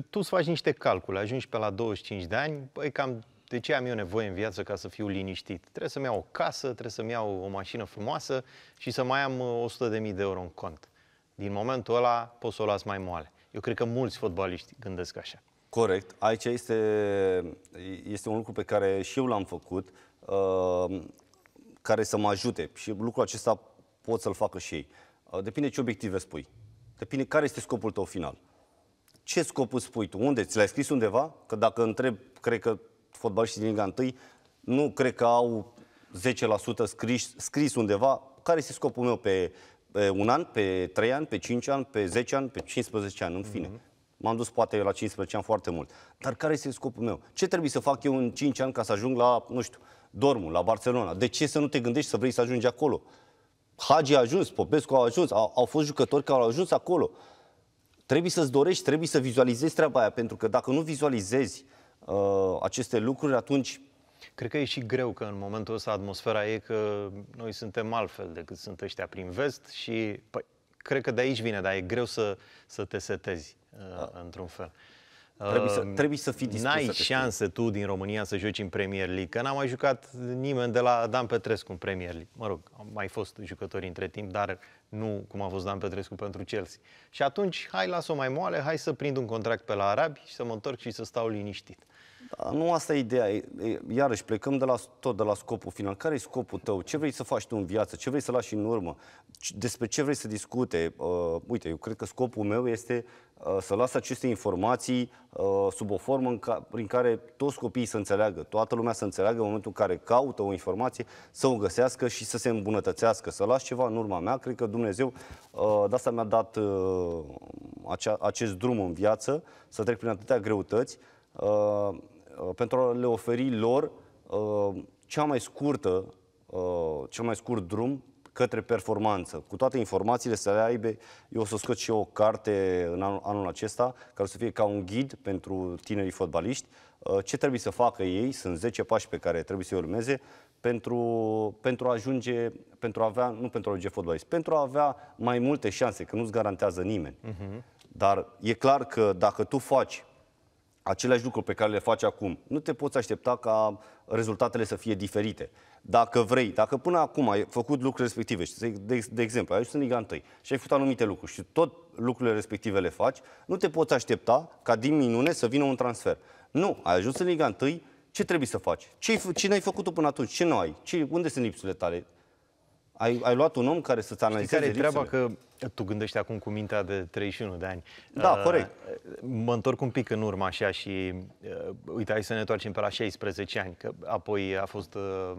tu îți faci niște calcule, ajungi pe la 25 de ani, băi, cam de ce am eu nevoie în viață ca să fiu liniștit? Trebuie să-mi iau o casă, trebuie să-mi iau o mașină frumoasă și să mai am 100.000 uh, de euro în cont. Din momentul ăla poți să o las mai moale. Eu cred că mulți fotbaliști gândesc așa. Corect. Aici este, este un lucru pe care și eu l-am făcut, uh, care să mă ajute. Și lucrul acesta pot să-l facă și ei. Uh, depinde ce obiective spui. Depinde care este scopul tău final. Uh, ce scop îți spui tu? Unde? Ți l-ai scris undeva? Că dacă întreb, cred că fotbaliștii din Liga 1 nu cred că au 10% scris, scris undeva. Care este scopul meu pe, pe un an, pe 3 ani, pe 5 ani, pe 10 ani, pe 15 ani, în fine. Mm-hmm. M-am dus poate la 15 ani foarte mult. Dar care este scopul meu? Ce trebuie să fac eu în 5 ani ca să ajung la, nu știu, Dortmund, la Barcelona? De ce să nu te gândești să vrei să ajungi acolo? Hagi a ajuns, Popescu a ajuns, au, au fost jucători care au ajuns acolo. Trebuie să-ți dorești, trebuie să vizualizezi treaba aia, pentru că dacă nu vizualizezi uh, aceste lucruri, atunci... Cred că e și greu că în momentul ăsta atmosfera e că noi suntem altfel decât sunt ăștia prin vest și păi, cred că de aici vine, dar e greu să, să te setezi uh, într-un fel. Trebuie să, um, trebuie să fii dispus N-ai șanse tu din România să joci în Premier League, că n-a mai jucat nimeni de la Dan Petrescu în Premier League. Mă rog, au mai fost jucători între timp, dar nu cum a fost Dan Petrescu pentru Chelsea. Și atunci, hai, las-o mai moale, hai să prind un contract pe la Arabi și să mă întorc și să stau liniștit. Nu asta e ideea. Iarăși plecăm de la, tot de la scopul final. Care e scopul tău? Ce vrei să faci tu în viață? Ce vrei să lași în urmă? Despre ce vrei să discute? Uh, uite, eu cred că scopul meu este uh, să las aceste informații uh, sub o formă în ca, prin care toți copiii să înțeleagă, toată lumea să înțeleagă în momentul în care caută o informație, să o găsească și să se îmbunătățească, să las ceva în urma mea. Cred că Dumnezeu uh, de asta mi-a dat uh, acea, acest drum în viață, să trec prin atâtea greutăți. Uh, pentru a le oferi lor uh, cea mai scurtă, uh, cel mai scurt drum către performanță. Cu toate informațiile să le aibă, eu o să scot și eu o carte în anul, anul acesta, care să fie ca un ghid pentru tinerii fotbaliști, ce trebuie să facă ei, sunt 10 pași pe care trebuie să-i urmeze pentru, pentru a ajunge, pentru a avea, nu pentru a ajunge fotbalist, pentru a avea mai multe șanse, că nu-ți garantează nimeni. Uh-huh. Dar e clar că dacă tu faci aceleași lucruri pe care le faci acum, nu te poți aștepta ca rezultatele să fie diferite. Dacă vrei, dacă până acum ai făcut lucruri respective, de, de exemplu, ai ajuns în Liga 1 și ai făcut anumite lucruri și tot lucrurile respective le faci, nu te poți aștepta ca din minune să vină un transfer. Nu, ai ajuns în Liga 1, ce trebuie să faci? Ce, ce n-ai făcut până atunci? Ce nu ai? Ce, unde sunt lipsurile tale? Ai, ai luat un om care să-ți analizeze care lipsele? treaba că tu gândești acum cu mintea de 31 de ani. Da, uh, corect. Mă întorc un pic în urmă așa și uh, uite, hai să ne întoarcem pe la 16 ani, că apoi a fost uh,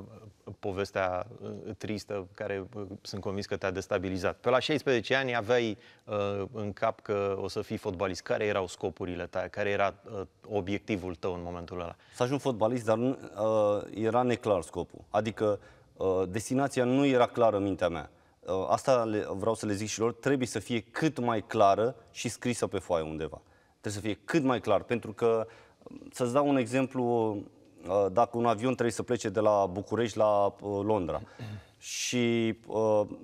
povestea uh, tristă care uh, sunt convins că te-a destabilizat. Pe la 16 ani aveai uh, în cap că o să fii fotbalist. Care erau scopurile tale? Care era uh, obiectivul tău în momentul ăla? Să ajung fotbalist, dar uh, era neclar scopul. Adică Uh, destinația nu era clară în mintea mea. Uh, asta le, vreau să le zic și lor, trebuie să fie cât mai clară și scrisă pe foaie undeva. Trebuie să fie cât mai clar, pentru că, um, să-ți dau un exemplu, uh, dacă un avion trebuie să plece de la București la Londra și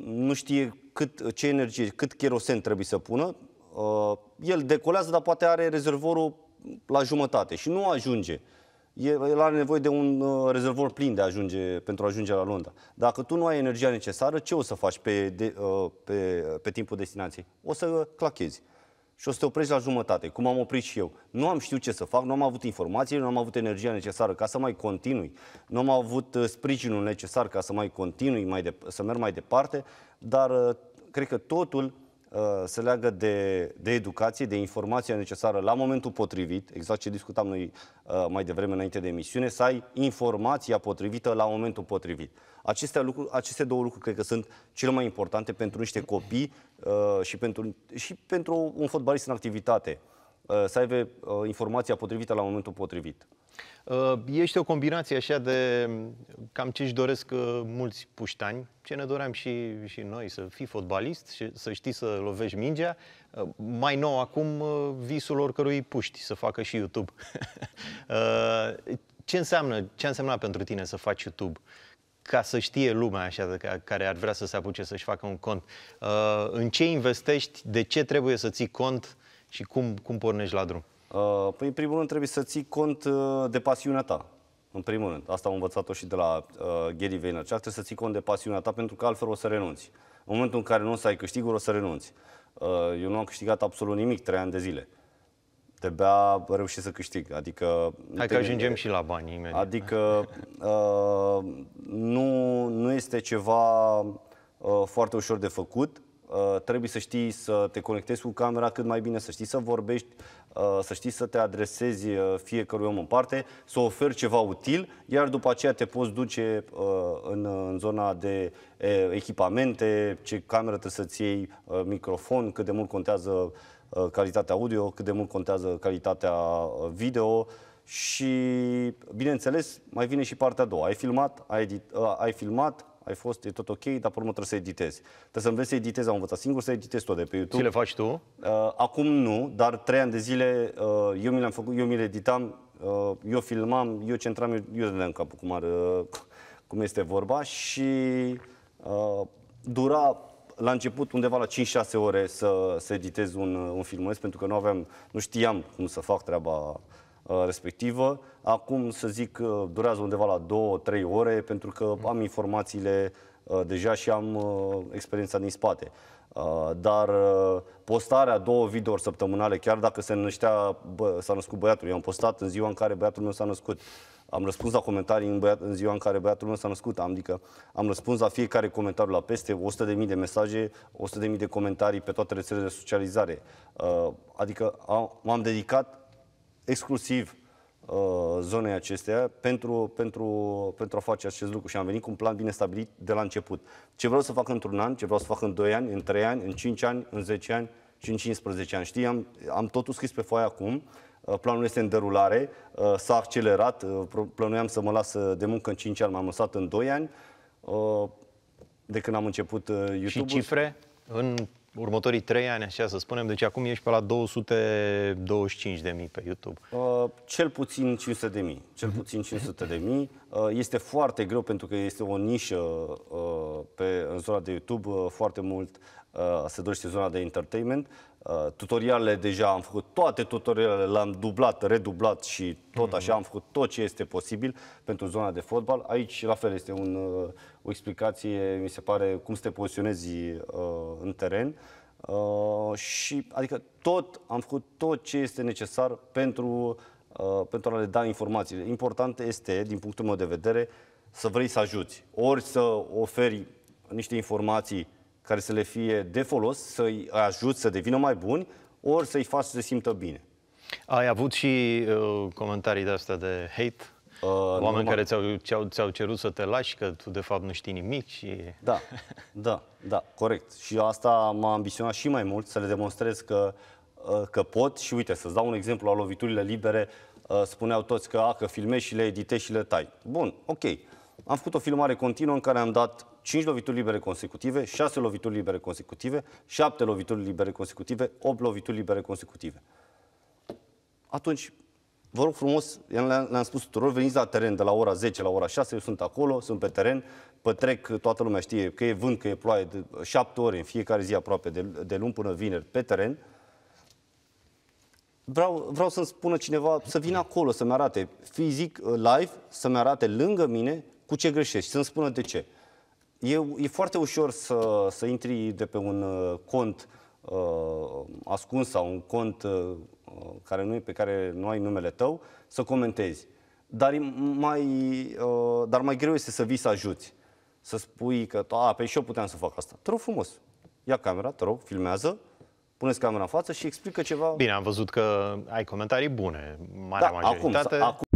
nu știe cât, ce energie, cât kerosen trebuie să pună, el decolează, dar poate are rezervorul la jumătate și nu ajunge el are nevoie de un uh, rezervor plin de a ajunge, pentru a ajunge la Londra. Dacă tu nu ai energia necesară, ce o să faci pe, de, uh, pe, pe timpul destinației? O să clachezi și o să te oprești la jumătate, cum am oprit și eu. Nu am știut ce să fac, nu am avut informații, nu am avut energia necesară ca să mai continui, nu am avut uh, sprijinul necesar ca să mai continui, mai de, să merg mai departe, dar cred că totul Uh, se leagă de, de educație, de informația necesară la momentul potrivit, exact ce discutam noi uh, mai devreme înainte de emisiune, să ai informația potrivită la momentul potrivit. Aceste, lucru, aceste două lucruri cred că sunt cele mai importante pentru niște copii uh, și pentru, și pentru un fotbalist în activitate. Să aibă informația potrivită la momentul potrivit. Uh, este o combinație așa de mm, cam ce își doresc uh, mulți puștani, ce ne doream și, și noi, să fii fotbalist, și să știi să lovești mingea. Uh, mai nou acum visul oricărui puști să facă și YouTube. ce înseamnă, ce înseamnă pentru tine să faci YouTube? ca să știe lumea așa de care ar vrea să se apuce să-și facă un cont. În ce investești, de ce trebuie să ții cont și cum, cum pornești la drum? Uh, păi, în primul rând, trebuie să ții cont uh, de pasiunea ta. În primul rând. Asta am învățat-o și de la uh, Gary Vaynerchuk. Trebuie să ții cont de pasiunea ta, pentru că altfel o să renunți. În momentul în care nu o să ai câștiguri, o să renunți. Uh, eu nu am câștigat absolut nimic trei ani de zile. De-abia reușit să câștig. Adică, Hai că ajungem și la bani imediat. Adică uh, nu, nu este ceva uh, foarte ușor de făcut. Uh, trebuie să știi să te conectezi cu camera cât mai bine, să știi să vorbești, uh, să știi să te adresezi uh, fiecărui om în parte, să oferi ceva util, iar după aceea te poți duce în, în zona de echipamente, ce cameră trebuie să-ți iei, microfon, cât de mult contează calitatea audio, cât de mult contează calitatea video și, bineînțeles, mai vine și partea a doua. Ai filmat, ai, edit, ai filmat, ai fost, e tot ok, dar pe urmă trebuie să editezi. Trebuie să înveți să editezi, am învățat singur să editezi tot de pe YouTube. Ce le faci tu? Uh, acum nu, dar trei ani de zile uh, eu mi le-am făcut, eu mi le editam, uh, eu filmam, eu centram, eu, eu le-am capul cum, ar, uh, cum este vorba și uh, dura la început undeva la 5-6 ore să, să editez un, uh, un filmuleț pentru că nu aveam, nu știam cum să fac treaba Uh, respectivă. Acum, să zic, uh, durează undeva la 2-3 ore pentru că mm. am informațiile uh, deja și am experiența din spate. Dar postarea două videouri săptămânale, chiar dacă se năștea, bă, s-a născut băiatul, eu am postat în ziua în care băiatul meu s-a născut. Am răspuns la comentarii în, băiat, în ziua în care băiatul meu s-a născut, adică am răspuns la fiecare comentariu la peste 100.000 de mesaje, 100.000 de comentarii pe toate rețelele de socializare. Adică m-am dedicat exclusiv uh, zonei acestea pentru, pentru, pentru a face acest lucru și am venit cu un plan bine stabilit de la început. Ce vreau să fac într-un an, ce vreau să fac în 2 ani, în 3 ani, în 5 ani, în 10 ani și în 15 ani. Știi, am, am totul scris pe foaie acum, uh, planul este în derulare, uh, s-a accelerat, plănuiam să mă las de muncă în 5 ani, m-am lăsat în 2 ani de când am început YouTube. -ul. Și cifre? În următorii trei ani, așa să spunem, deci acum ești pe la 225 de mii pe YouTube. Uh, cel puțin 500 de mii, cel mhm. puțin 500 de mii. Uh, este foarte greu pentru că este o nișă uh, pe, în zona de YouTube, uh, foarte mult se dorește zona de entertainment. Tutorialele deja am făcut, toate tutorialele le-am dublat, redublat și tot așa mhm. am făcut tot ce este posibil pentru zona de fotbal. Aici la fel este un, o explicație, mi se pare, cum să te poziționezi în teren. Uh, și adică tot am făcut tot ce este necesar pentru Uh, pentru a le da informații. Important este, din punctul meu de vedere, să vrei să ajuți. Ori să oferi niște informații care să le fie de folos, să-i ajuți să devină mai buni, ori să-i faci să se simtă bine. Ai avut și uh, comentarii de astea de hate? Uh, Oameni care ți-au, ți-au, ți-au cerut să te lași, că tu de fapt nu știi nimic și... Da, da, da, corect. Și asta m-a ambiționat și mai mult, să le demonstrez că uh, Uh, că pot și uite, să-ți dau un exemplu la loviturile libere, uh, spuneau toți că, a, că filmezi și le editezi și le tai. Bun, ok. Am făcut o filmare continuă în care am dat 5 lovituri libere consecutive, 6 lovituri libere consecutive, 7 lovituri libere consecutive, 8 lovituri libere consecutive. Atunci, vă rog frumos, le-am spus tuturor, veniți la teren de la ora 10 la ora 6, eu sunt acolo, sunt pe teren, pătrec, toată lumea știe că e vânt, că e ploaie, de 7 ore în fiecare zi aproape de, de luni până vineri pe teren, vreau, vreau să spună cineva să vină acolo, să-mi arate fizic, uh, live, să-mi arate lângă mine cu ce greșești, să-mi spună de ce. E, e foarte ușor să, să intri de pe un uh, cont uh, ascuns sau un cont uh, uh care nu, pe care nu ai numele tău, să comentezi. Dar mai, uh, dar mai greu este să vii să ajuți. Să spui că, a, pe păi și eu puteam să fac asta. Te rog frumos, ia camera, te rog, filmează puneți camera în față și explică ceva. Bine, am văzut că ai comentarii bune, marea da, majoritate. Acum, acum